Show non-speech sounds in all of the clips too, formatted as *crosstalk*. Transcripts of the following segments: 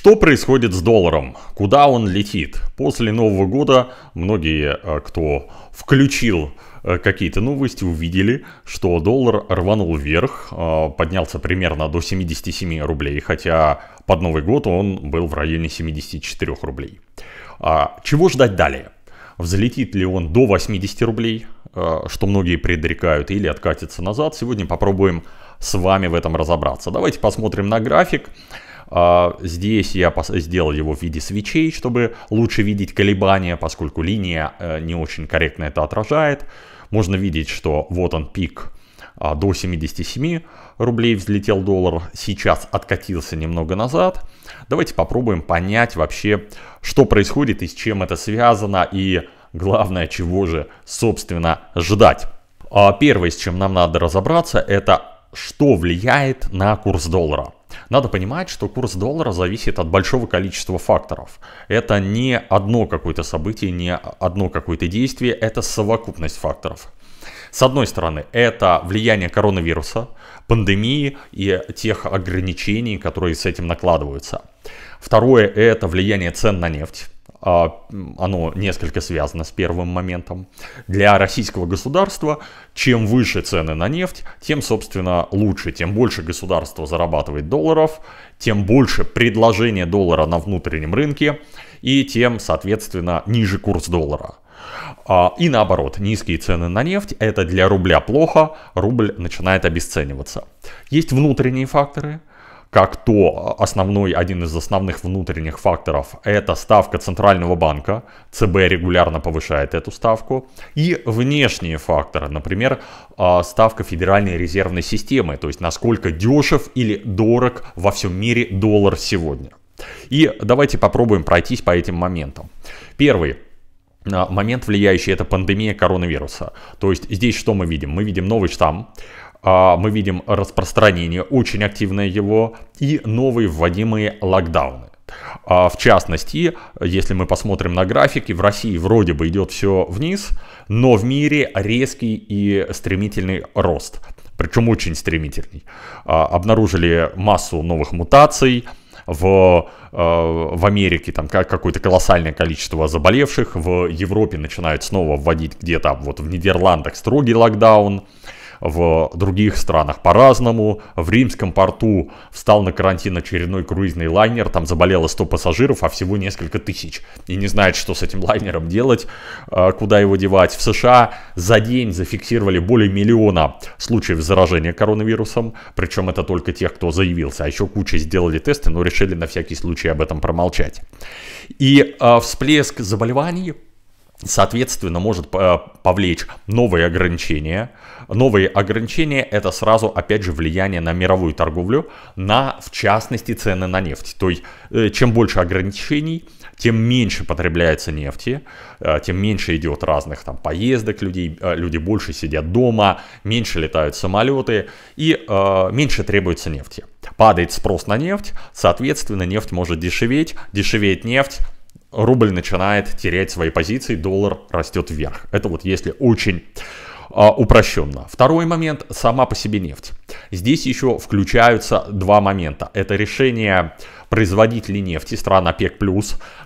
Что происходит с долларом? Куда он летит? После Нового года многие, э, кто включил э, какие-то новости, увидели, что доллар рванул вверх, э, поднялся примерно до 77 рублей, хотя под Новый год он был в районе 74 рублей. А чего ждать далее? Взлетит ли он до 80 рублей, что многие предрекают, или откатится назад? Сегодня попробуем с вами в этом разобраться. Давайте посмотрим на график. А, здесь я сделал его в виде свечей, чтобы лучше видеть колебания, поскольку линия э, не очень корректно это отражает. Можно видеть, что вот он пик а, до 77 рублей взлетел доллар, сейчас откатился немного назад. Давайте попробуем понять вообще, что происходит и с чем это связано, и главное, чего же, собственно, ждать. А, первое, с чем нам надо разобраться, это что влияет на курс доллара. Надо понимать, что курс доллара зависит от большого количества факторов. Это не одно какое-то событие, не одно какое-то действие, это совокупность факторов. С одной стороны, это влияние коронавируса, пандемии и тех ограничений, которые с этим накладываются. Второе – это влияние цен на нефть. А, оно несколько связано с первым моментом. Для российского государства чем выше цены на нефть, тем, собственно, лучше. Тем больше государство зарабатывает долларов, тем больше предложение доллара на внутреннем рынке и тем, соответственно, ниже курс доллара. А, и наоборот, низкие цены на нефть, это для рубля плохо, рубль начинает обесцениваться. Есть внутренние факторы, как то основной, один из основных внутренних факторов – это ставка Центрального банка. ЦБ регулярно повышает эту ставку. И внешние факторы, например, а, ставка Федеральной резервной системы, то есть насколько дешев или дорог во всем мире доллар сегодня. И давайте попробуем пройтись по этим моментам. Первый а, момент влияющий это пандемия коронавируса. То есть здесь что мы видим? Мы видим новый штамм, а мы видим распространение, очень активное его, и новые вводимые локдауны. А, в частности, если мы посмотрим на графики, в России вроде бы идет все вниз, но в мире резкий и стремительный рост, причем очень стремительный. А, обнаружили массу новых мутаций, в, в Америке там какое-то колоссальное количество заболевших, в Европе начинают снова вводить где-то вот в Нидерландах строгий локдаун, в других странах по-разному. В римском порту встал на карантин очередной круизный лайнер, там заболело 100 пассажиров, а всего несколько тысяч. И не знает, что с этим лайнером делать, э, куда его девать. В США за день зафиксировали более миллиона случаев заражения коронавирусом, причем это только тех, кто заявился, а еще куча сделали тесты, но решили на всякий случай об этом промолчать. И э, всплеск заболеваний соответственно, может э, повлечь новые ограничения. Новые ограничения – это сразу, опять же, влияние на мировую торговлю, на, в частности, цены на нефть. То есть, э, чем больше ограничений, тем меньше потребляется нефти, э, тем меньше идет разных там поездок людей, люди больше сидят дома, меньше летают самолеты и э, меньше требуется нефти. Падает спрос на нефть, соответственно, нефть может дешеветь, дешевеет нефть, рубль начинает терять свои позиции, доллар растет вверх. Это вот если очень а, упрощенно. Второй момент – сама по себе нефть. Здесь еще включаются два момента. Это решение производителей нефти, стран ОПЕК+,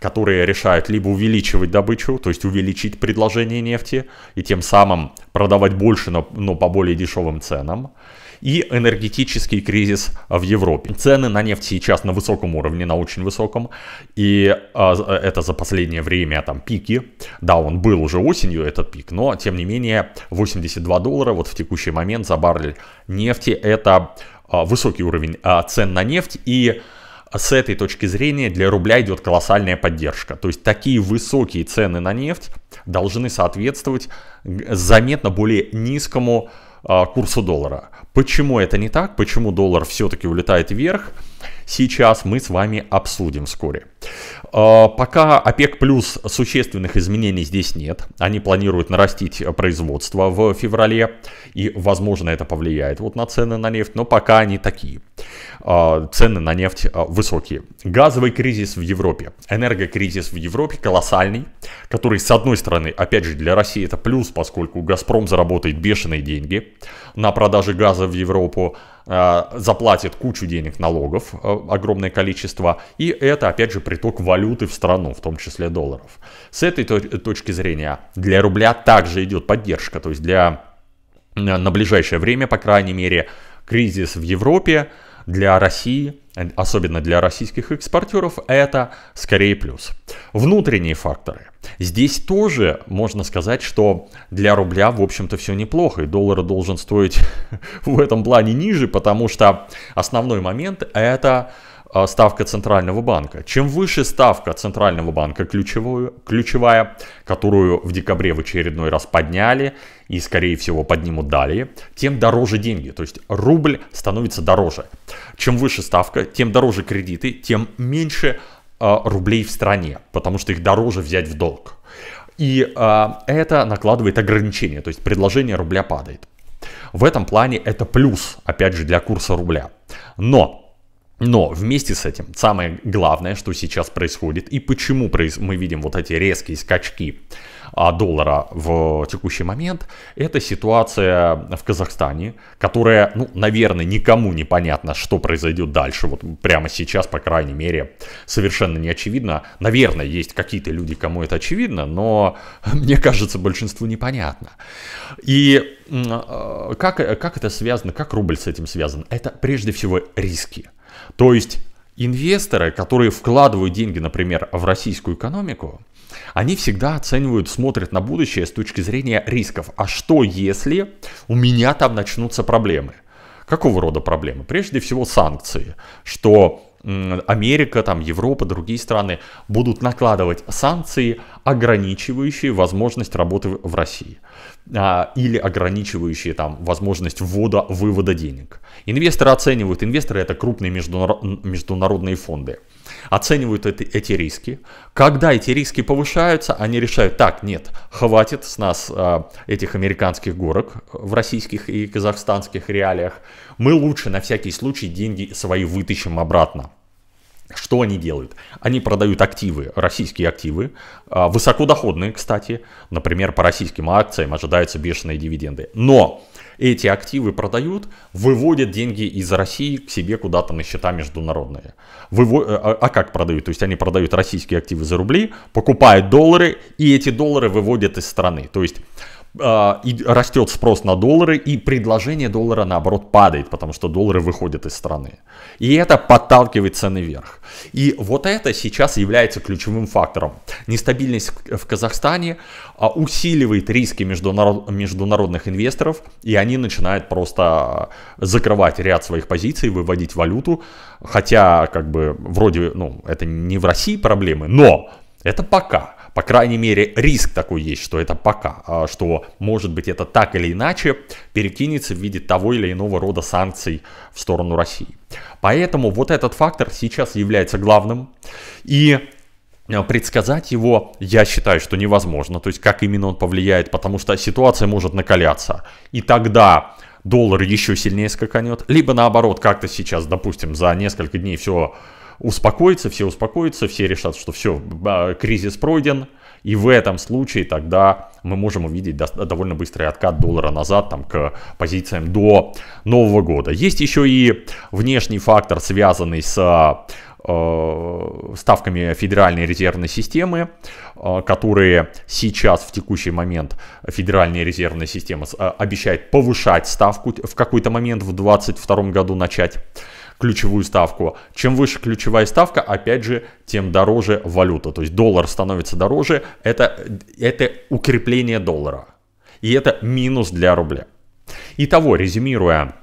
которые решают либо увеличивать добычу, то есть увеличить предложение нефти и тем самым продавать больше, но, но по более дешевым ценам – и энергетический кризис в Европе. Цены на нефть сейчас на высоком уровне, на очень высоком, и а, э, это за последнее время там пики, да, он был уже осенью этот пик, но тем не менее 82 доллара вот в текущий момент за баррель нефти это а, высокий уровень а, цен на нефть и с этой точки зрения для рубля идет колоссальная поддержка. То есть такие высокие цены на нефть должны соответствовать заметно более низкому а, курсу доллара. Почему это не так? Почему доллар все-таки улетает вверх? Сейчас мы с вами обсудим вскоре. А, пока ОПЕК плюс существенных изменений здесь нет. Они планируют нарастить производство в феврале. И возможно это повлияет вот на цены на нефть. Но пока они такие. А, цены на нефть а, высокие. Газовый кризис в Европе, энергокризис в Европе колоссальный, который с одной стороны, опять же для России это плюс, поскольку Газпром заработает бешеные деньги на продаже газа в Европу, а, заплатит кучу денег налогов, огромное количество, и это, опять же, приток валюты в страну, в том числе долларов. С этой точки зрения для рубля также идет поддержка, то есть для на ближайшее время, по крайней мере, кризис в Европе, для России, особенно для российских экспортеров, это скорее плюс. Внутренние факторы. Здесь тоже можно сказать, что для рубля, в общем-то, все неплохо. И доллар должен стоить *laughs* в этом плане ниже, потому что основной момент это а, ставка Центрального банка. Чем выше ставка Центрального банка ключевую, ключевая, которую в декабре в очередной раз подняли и, скорее всего, поднимут далее, тем дороже деньги. То есть рубль становится дороже. Чем выше ставка, тем дороже кредиты, тем меньше э, рублей в стране, потому что их дороже взять в долг. И э, это накладывает ограничения, то есть предложение рубля падает. В этом плане это плюс, опять же, для курса рубля. Но но вместе с этим самое главное, что сейчас происходит и почему мы видим вот эти резкие скачки а, доллара в текущий момент, это ситуация в Казахстане, которая, ну, наверное, никому не понятно, что произойдет дальше. Вот прямо сейчас, по крайней мере, совершенно не очевидно. Наверное, есть какие-то люди, кому это очевидно, но *laughs* мне кажется, большинству непонятно. И а, как, как это связано, как рубль с этим связан? Это прежде всего риски то есть инвесторы, которые вкладывают деньги, например, в российскую экономику, они всегда оценивают, смотрят на будущее с точки зрения рисков. А что если у меня там начнутся проблемы? Какого рода проблемы? Прежде всего санкции, что Америка, там, Европа, другие страны будут накладывать санкции, ограничивающие возможность работы в России а, или ограничивающие там возможность ввода, вывода денег. Инвесторы оценивают, инвесторы это крупные международные фонды, оценивают это, эти риски. Когда эти риски повышаются, они решают, так, нет, хватит с нас э, этих американских горок в российских и казахстанских реалиях. Мы лучше на всякий случай деньги свои вытащим обратно. Что они делают? Они продают активы, российские активы, а, высокодоходные, кстати. Например, по российским акциям ожидаются бешеные дивиденды. Но эти активы продают, выводят деньги из России к себе куда-то на счета международные. Выво... Э, а, а как продают? То есть они продают российские активы за рубли, покупают доллары и эти доллары выводят из страны. То есть а, и растет спрос на доллары, и предложение доллара наоборот падает, потому что доллары выходят из страны. И это подталкивает цены вверх. И вот это сейчас является ключевым фактором. Нестабильность в Казахстане а, усиливает риски международ, международных инвесторов, и они начинают просто а, закрывать ряд своих позиций, выводить валюту, хотя как бы вроде ну, это не в России проблемы, но это пока. По крайней мере, риск такой есть, что это пока, а, что, может быть, это так или иначе перекинется в виде того или иного рода санкций в сторону России. Поэтому вот этот фактор сейчас является главным. И а, предсказать его, я считаю, что невозможно. То есть, как именно он повлияет, потому что ситуация может накаляться. И тогда доллар еще сильнее скаканет. Либо наоборот, как-то сейчас, допустим, за несколько дней все успокоится, все успокоятся, все решат, что все, а, кризис пройден, и в этом случае тогда мы можем увидеть довольно быстрый откат доллара назад там, к позициям до Нового года. Есть еще и внешний фактор, связанный с а, э, ставками Федеральной резервной системы, а, которые сейчас в текущий момент Федеральная резервная система обещает повышать ставку в какой-то момент в 2022 году начать ключевую ставку. Чем выше ключевая ставка, опять же, тем дороже валюта. То есть доллар становится дороже, это, это укрепление доллара. И это минус для рубля. Итого, резюмируя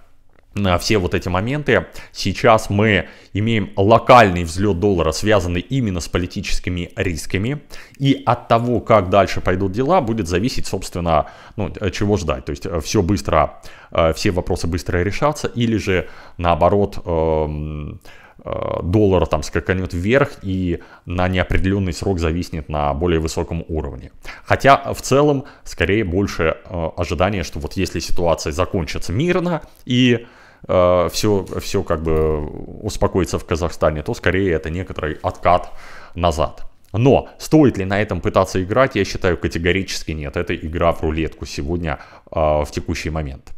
на все вот эти моменты. Сейчас мы имеем локальный взлет доллара, связанный именно с политическими рисками. И от того, как дальше пойдут дела, будет зависеть, собственно, ну, чего ждать. То есть э, все быстро, э, все вопросы быстро решатся, или же наоборот эм, э, доллара там скаканет вверх и на неопределенный срок зависнет на более высоком уровне. Хотя в целом скорее больше ожидание, что вот если ситуация закончится мирно и все, э, все как бы успокоится в Казахстане, то скорее это некоторый откат назад. Но стоит ли на этом пытаться играть, я считаю категорически нет. Это игра в рулетку сегодня э, в текущий момент.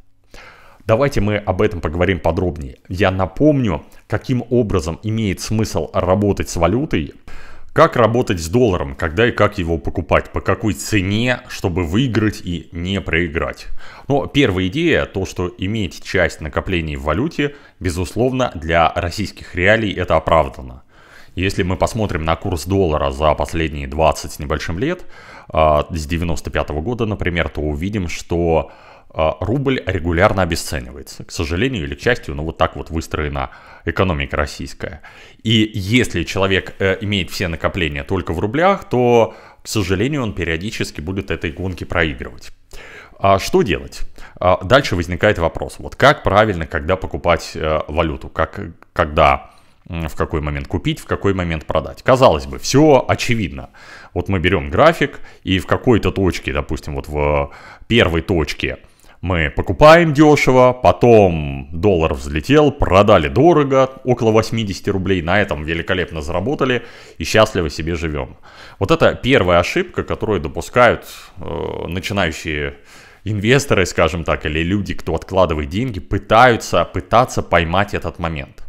Давайте мы об этом поговорим подробнее. Я напомню, каким образом имеет смысл работать с валютой. Как работать с долларом, когда и как его покупать, по какой цене, чтобы выиграть и не проиграть. Но ну, первая идея, то что иметь часть накоплений в валюте, безусловно, для российских реалий это оправдано. Если мы посмотрим на курс доллара за последние 20 с небольшим лет, а, с 95 -го года, например, то увидим, что а, рубль регулярно обесценивается. К сожалению или к счастью, но ну, вот так вот выстроена экономика российская. И если человек э, имеет все накопления только в рублях, то, к сожалению, он периодически будет этой гонке проигрывать. А что делать? А дальше возникает вопрос, вот как правильно, когда покупать э, валюту, как, когда, в какой момент купить, в какой момент продать. Казалось бы, все очевидно. Вот мы берем график, и в какой-то точке, допустим, вот в первой точке, мы покупаем дешево, потом доллар взлетел, продали дорого, около 80 рублей, на этом великолепно заработали и счастливо себе живем. Вот это первая ошибка, которую допускают э, начинающие инвесторы, скажем так, или люди, кто откладывает деньги, пытаются, пытаться поймать этот момент.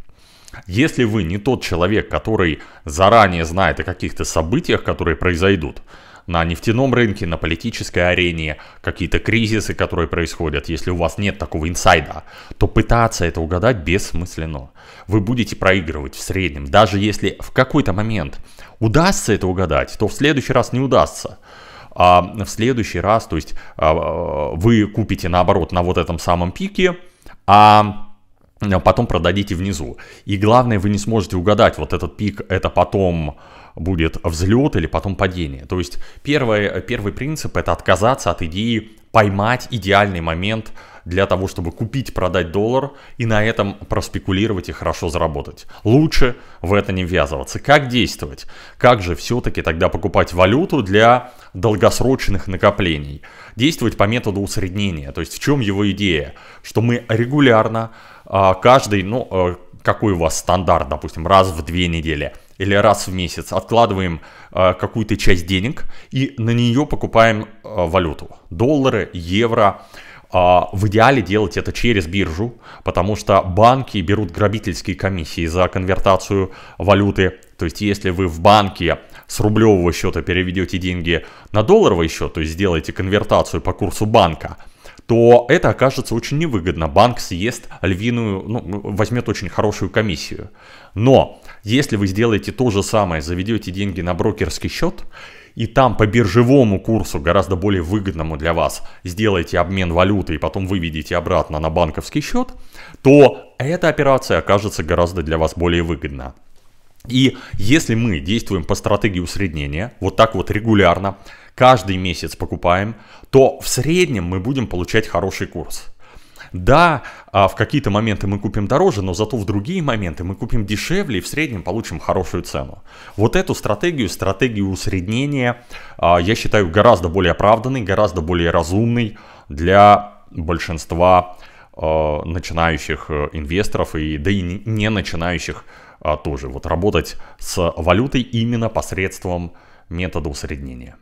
Если вы не тот человек, который заранее знает о каких-то событиях, которые произойдут, на нефтяном рынке, на политической арене, какие-то кризисы, которые происходят, если у вас нет такого инсайда, то пытаться это угадать бессмысленно. Вы будете проигрывать в среднем, даже если в какой-то момент удастся это угадать, то в следующий раз не удастся а в следующий раз, то есть а, а, вы купите наоборот на вот этом самом пике, а потом продадите внизу. И главное, вы не сможете угадать, вот этот пик это потом будет взлет или потом падение. То есть первое, первый принцип это отказаться от идеи поймать идеальный момент для того, чтобы купить, продать доллар и на этом проспекулировать и хорошо заработать. Лучше в это не ввязываться. Как действовать? Как же все-таки тогда покупать валюту для долгосрочных накоплений? Действовать по методу усреднения. То есть в чем его идея? Что мы регулярно, а, каждый, ну, а, какой у вас стандарт, допустим, раз в две недели или раз в месяц откладываем э, какую-то часть денег и на нее покупаем э, валюту. Доллары, евро. Э, в идеале делать это через биржу, потому что банки берут грабительские комиссии за конвертацию валюты. То есть если вы в банке с рублевого счета переведете деньги на долларовый счет, то есть сделаете конвертацию по курсу банка – то это окажется очень невыгодно. Банк съест львиную, ну, возьмет очень хорошую комиссию. Но если вы сделаете то же самое, заведете деньги на брокерский счет, и там по биржевому курсу, гораздо более выгодному для вас, сделаете обмен валюты и потом выведете обратно на банковский счет, то эта операция окажется гораздо для вас более выгодна. И если мы действуем по стратегии усреднения, вот так вот регулярно, каждый месяц покупаем, то в среднем мы будем получать хороший курс. Да, а в какие-то моменты мы купим дороже, но зато в другие моменты мы купим дешевле и в среднем получим хорошую цену. Вот эту стратегию, стратегию усреднения, а, я считаю гораздо более оправданной, гораздо более разумной для большинства а, начинающих э, инвесторов и да и не начинающих тоже. Вот работать с валютой именно посредством метода усреднения.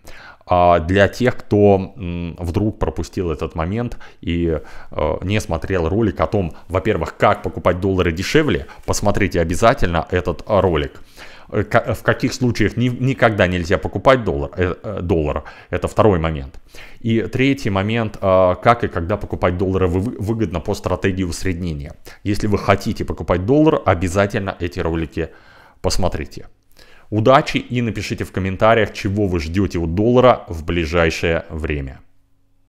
А для тех, кто вдруг пропустил этот момент и э, не смотрел ролик о том, во-первых, как покупать доллары дешевле, посмотрите обязательно этот э, ролик э, в каких случаях никогда нельзя покупать доллар, доллар. Это второй момент. И третий момент, как и когда покупать доллары выгодно по стратегии усреднения. Если вы хотите покупать доллар, обязательно эти ролики посмотрите. Удачи и напишите в комментариях, чего вы ждете у доллара в ближайшее время.